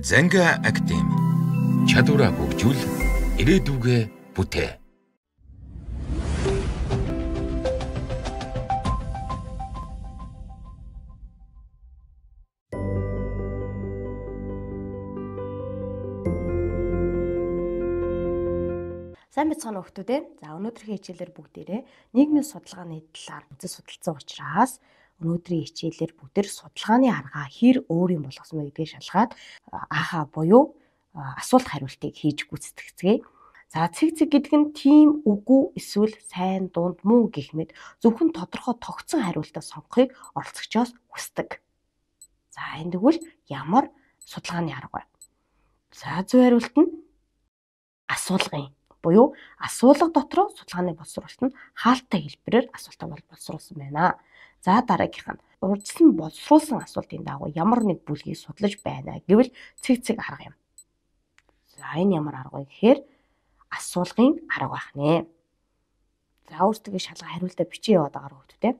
Занга Актем чадвараа хөгжүүл ирээдүгэ бүтээ. Сайн бацхан хөгтүүд ээ. За өнөөдрийнхээ хичээлээр бүгдээрээ нийгмийн судалгааны талаар үзэл судалцсан учраас өнөөдрийн хичээлээр бүгдэр судалгааны аргаа хэр өөр юм болгосноо гэдгээ шалгаад ааха буюу асуулт хариултыг хийж гүйцэтгэцгээе. За цэг цэг гэдэг нь тийм үгүй эсвэл сайн дунд муу гэх мэт зөвхөн тодорхой тогтсон хариултаа сонгохыг оролцогчоос хүсдэг. За энэ тэгвэл ямар судалгааны арга вэ? За зөв хариулт нь асуулгын буюу асуулга дотор судалгааны боловсруулалт нь хаалттай хэлбэрээр асуултаа бол боловсруулсан байна. За дараагийнх нь урьдчилан боловсруулсан асуултын дагуу ямар нэг бүлгийг судлаж байна гэвэл цэг цэг арга юм. За энэ ямар арга вэ гэхээр асуулгын арга байх нэ. За өөртөө шалга хариултаа бичиж яваад байгаа хүмүүсттэй.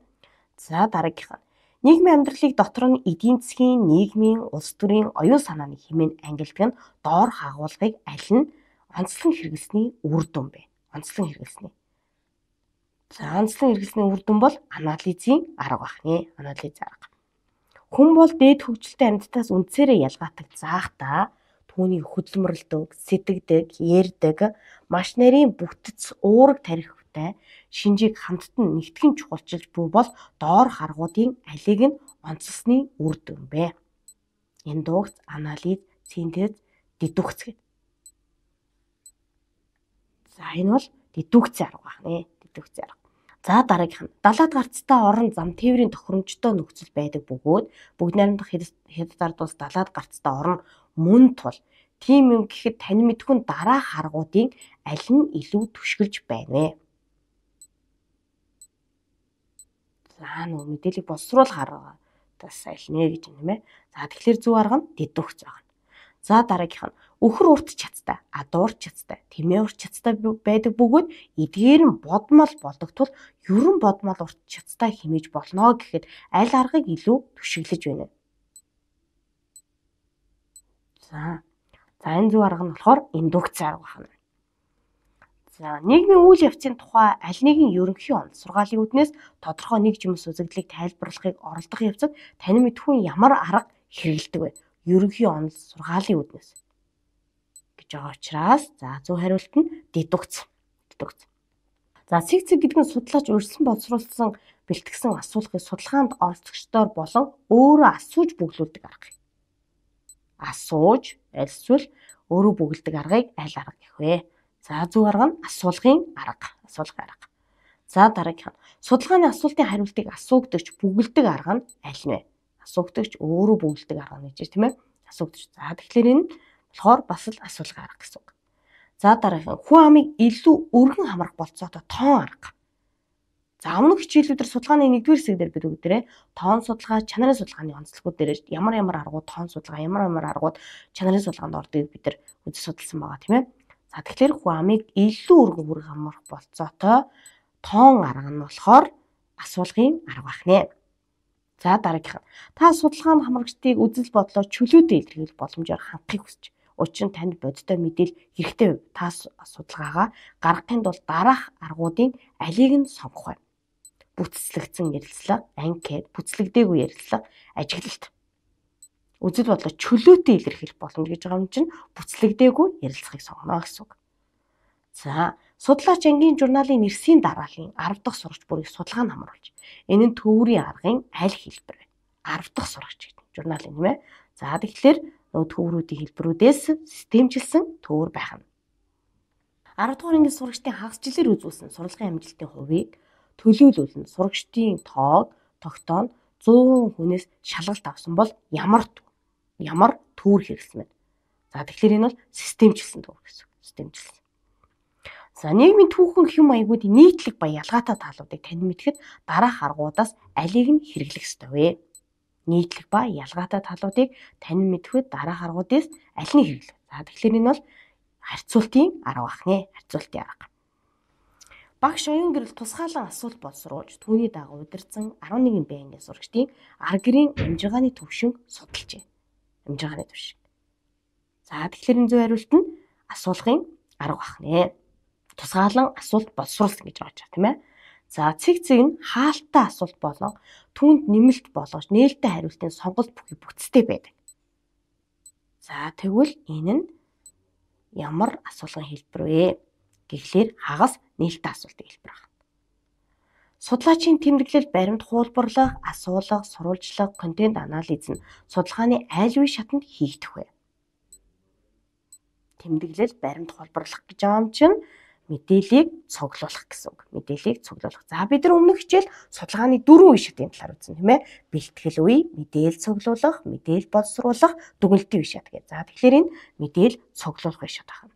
За дараагийнх нь Нийгмийн амьдралыг дотор нь эдийн засгийн, нийгмийн, улс төрийн оюун санааны хэмээн ангилдаг нь доор хагуулгыг аль нь онцлон хэрэглэсний үр дүн байна. Онцлон хэрэглэсний. За онцлон хэрэглэсний үр дүн бол анализийн арга байна. Анализ арга. Хүн бол дээд хөгжилтэй амьтдаас үндсээрээ ялгаатай заахта түүний хөдөлмөрлөдөг, сэтгдэг, ярддаг, маш нарийн бүтц уурэг тарихтай шинжийг хамттан нэгтгэн чухалчилж буй бол доор харгуудын алиг нь онцлсны үр дүн бэ. Индукц, анализ, синтез, дедукц гэдэг. За энэ бол дэдүүгцэн арга байна. Дэдүүгцэн арга. За дараагийнх нь далаад гарцтай орон зам тээврийн тохиромжтой нөхцөл байдаг бөгөөд бүгд найрамдах хэд дард улс далаад гарцтай орон мөн тул тийм юм гэхэд тань мэдхүн дараах харгуудын аль нь илүү түшгэлж байна вэ? За нөө мэдээлэл боловсруулах арга тас аль нэ гэж юм ээ. За тэгэхээр зөв арга нь дэдүүгц байна. За дараагийнх нь өхөр урт чацтай, адуур чацтай, тэмээ урт чацтай байдаг бөгөөд эдгээр нь бодмол болдогтвол ерөн бодмол урт чацтай хэмээж болно гэхэд аль аргыг илүү түшиглэж байна. За. За энэ зүг арга нь болохоор индукц арга байна. За нийгмийн үйл явцын тухай аль нэгэн ерөнхий онд сургаалын үднээс тодорхой нэг жимс үзэгдлийг тайлбарлахыг оролдох явцад тань мэдхүүн ямар арга хэрэгэлдэг вэ? ерөнхий онол сургаалын үүднээс гэж байгаа учраас за зөв хариулт нь дедукц. Дедукц. За сэгцэг гэдэг нь судлаач өрсөн боловсруулсан бэлтгэсэн асуулахыг судалгаанд оролцогчдоор болон өөрөө асууж бүглүүлдэг арга. Асууж альсвэл өөрөө бүгэлдэг аргыг аль арга гэх вэ? За зөв арга нь асуулгын арга, асуулах арга. За дараагийнх нь судалгааны асуултын хариултыг асуугдагч бүгэлдэг арга нь аль нь вэ? асуугдагч өөрөө бүгэлдэг арга нь гэж тийм ээ асуугдаж. За тэгэхээр энэ болохоор бас л асуулга арга гэсэн үг. За дараагийн хүн амыг илүү өргөн хамрах болцоотой тоон арга. За өмнөх хичээлүүдээр судалгааны 1-р хэсэг дээр бид бүгдээрээ тоон судалгаа, чанарын судалгааны онцлогууд дээр ямар ямар аргууд тоон судалгаа, ямар ямар аргууд чанарын судалгаанд ордыг бид нар үзэж судалсан байгаа тийм ээ. За тэгэхээр хүн амыг илүү өргөн бүр хамрах болцоотой тоон арга нь болохоор асуулгын арга байна. За дараагийнх нь та судалгааны хамрагчдыг үзэл бодлоо чөлөөтэй илэрхийлэх боломжоор хангахыг хүсэж учир нь танд бодиттой мэдээл хэрэгтэй вэ? Та судалгаагаа гаргахын тулд дараах аргуудын алийг нь сонгох байна. Бүтцлэгдсэн ярилцлага, анкет, бүтцлэгдээгүй ярилцлага, ажиглалт. Үзэл бодлоо чөлөөтэй илэрхийлэх боломж гэж байгаа юм чинь бүтцлэгдээгүй ярилцлагыг сонгоно гэсэн үг. За Судлаач ангийн журналын нэрсийн дараалын 10 дахь сурагч бүрийг судалгаа нь хамруулж энэ нь төврийн аргын аль хэлбэр вэ? 10 дахь сурагч гэдэг журнал юм ээ. За тэгэхээр нөгөө төврүүдийн хэлбэрүүдээс системчилсэн төвөр байх нь. 10 дугаар ангийн сурагчдын хагас жилээр үзүүлсэн сурлагын амжилтын хувийг төлөвлүүлэн сурагчдын тоог тогтооно 100 хүнээс шалгалт авсан бол ямар ямар төвөр хэрэгсэн бэ? За тэгэхээр энэ бол системчилсэн төвөр гэсэн. Системчилсэн. За нийгмийн түүхэн хэм маягуудын нийтлэг ба ялгаатай таалуудыг танин мэдхэд дараах аргуудаас алийг нь хэрэглэх ёстой вэ? Нийтлэг ба ялгаатай таалуудыг танин мэдхэд дараах аргуудаас аль нь хэрэглэх? За тэгэхээр энэ бол харьцуултын арга бахны харьцуултын арга. Багш оюун гэрэл тусгаалan асуулт боловсруулж түүний дагуу удирдсан 11 байнгын сурагчдын арга гэрийн амжиргааны төвшинг судалжээ. Амжиргааны төвшинг. За тэгэхээр энэ зөв хариулт нь асуулгын арга бахнаа тусгаалan асуулт боловсруулсан гэж байгаа тийм ээ. За цэг цэг нь хаалттай асуулт болон түүнд нэмэлт болгож нээлттэй хариултын сонголт бүхий бүтцтэй байдаг. За тэгвэл энэ нь ямар асуулгын хэлбэр вэ? Гэхлээр хагас нээлттэй асуултын хэлбэр байна. Судлаачийн тэмдэглэл баримт хуулбарлах, асуулга, сурвалжлах, контент анализ нь судалгааны аль үе шатанд хийгдэх вэ? Тэмдэглэл баримт хуулбарлах гэж байгаа юм чинь мэдээллийг цуглуулах гэсэн үг. Мэдээллийг цуглуулах. За бид нар өмнөх хичээл судалгааны дөрвөн үе шатын талаар үзнэ тийм ээ. Бэлтгэл үе, мэдээлэл цуглуулах, мэдээлэл боловсруулах, дүгнэлтийн үе шат гэж. За тэгэхээр энэ мэдээлэл цуглуулах үе шат байна.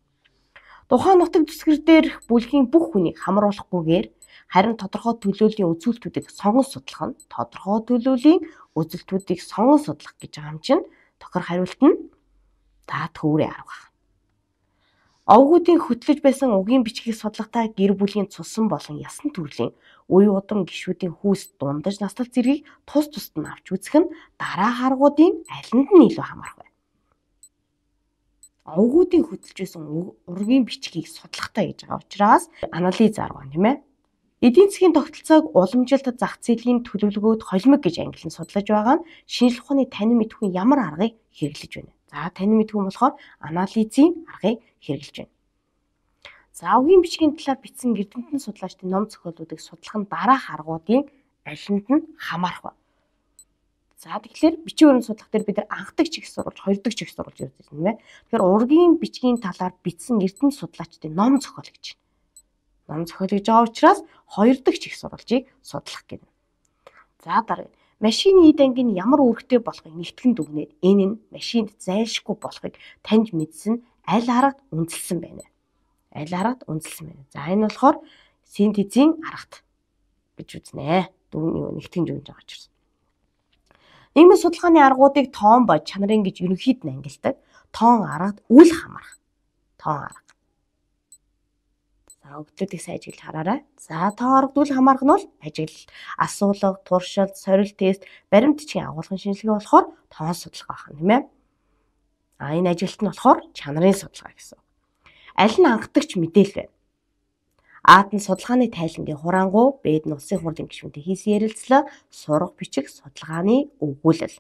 Тухайн нутаг дэвсгэр дээрх бүлгийн бүх хүнийг хамруулахгүйгээр харин тодорхой төлөөллийн үзүүлэлтүүдийг сонгон судлах нь тодорхой төлөөллийн үзүүлэлтүүдийг сонгон судлах гэж байгаа юм чинь тохир хариулт нь за төврээ 10 гэх. Овгуудын хөтлөж байсан угийн бичгийг судлахтаа гэр бүлийн цусан болон ясан төрлийн үе удам гişүүдийн хүүс дундаж настал зэргийг тус тусд нь авч үзэх нь дараа харгуудын алинд нь илүү хамаарах байна. Овгуудын хөтлөж байсан ургийн бичгийг судлахтаа гэж байгаа учраас анализ арга тийм ээ. Эдийн засгийн тогтолцоог уламжилт зах зээлийн төлөвлөгөөд холимог гэж англи нь судлаж байгаа нь шинжлэх ухааны танин мэдхүйн ямар аргыг хэрэглэж байна. За тань мэдгүй болохоор анализийн аргыг хэрэгжилж байна. За үгийн бичгийн талаар бичсэн эрдэмтэн судлаачдын ном зохиолуудыг судлах нь дараах аргуудын алинд нь хамаарах ба. За тэгэхээр бичгийн өрн судлах дээр бид анхдаг чиг сурвалж, хоёрдог чиг сурвалж явуулж байна тийм ээ. Тэгэхээр ургийн бичгийн талаар бичсэн эрдэмтэн судлаачдын ном зохиол гэж байна. Ном зохиол гэж байгаа учраас хоёрдог чиг сурвалжийг судлах гэдэг. За дараа машины идэнг нь ямар үүрэгтэй болохыг нэгтгэн дүгнээд энэ нь машинд зайлшгүй болохыг таньж мэдсэн аль аргад үндэслсэн байна. Аль аргад үндэслсэн байна. За энэ болохоор синтезийн аргад гэж үзнэ. Дүн нэгтгэн дүгнж байгаа ч гэсэн. Нийгмийн судалгааны аргуудыг тоон бод чанарын гэж ерөнхийд нь ангилдаг. Тоон аргад үл хамаарах. Тоон арга. За өгдлүүдийг сайн ажиглаж хараарай. За тоо орогдвол хамаарх нь бол ажиглал, асуулга, туршилт, сорил тест, баримтчгийн агуулгын шинжилгээ болохоор тоон судалгаа байна, тийм ээ. А энэ ажилт нь болохоор чанарын судалгаа гэсэн. Аль нь анхдагч мэдээлэл вэ? Аад нь судалгааны тайлбарын хурангу, бэд нь улсын хурлын гишүүнтэй хийсэн ярилцлага, сурах бичих судалгааны өгүүлэл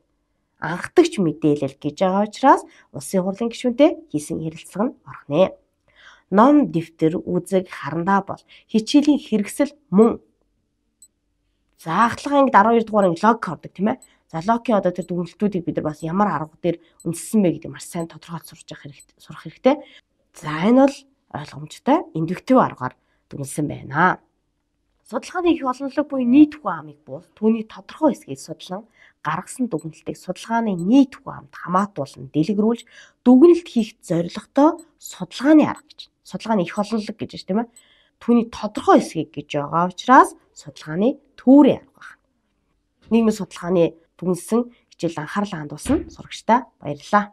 анхдагч мэдээлэл гэж байгаа учраас улсын хурлын гишүүнтэй хийсэн ярилцлага нь орхоно ном дэвтэр үзэг харандаа бол хичээлийн хэрэгсэл мөн заахлагын 12 дугаар лог ордог тийм ээ. За локийн одоо тэр дүгнэлтүүдийг бид нар бас ямар арга дээр үндэссэн бэ гэдэг маш сайн тодорхойлж сурч явах хэрэгтэй сурах хэрэгтэй. За энэ бол ойлгомжтой индуктив аргаар дүгнэлсэн байна. Судалгааны их олонлог буюу нийт хүн амыг бол түүний тодорхой хэсгийг судлан гаргасан дүгнэлтийг судалгааны нийт хүн амд хамаатуулан дэлгэрүүлж дүгнэлт хийх зорилготой судалгааны арга гэж судалгааны их олонлог гэж байна тийм ээ. Түүний тодорхой хэсгийг гэж байгаа учраас судалгааны төврийн арга байна. Нийгмийн судалгааны бүнсэн хичээл анхаарлаа хандуулсан сурагчдаа баярлалаа.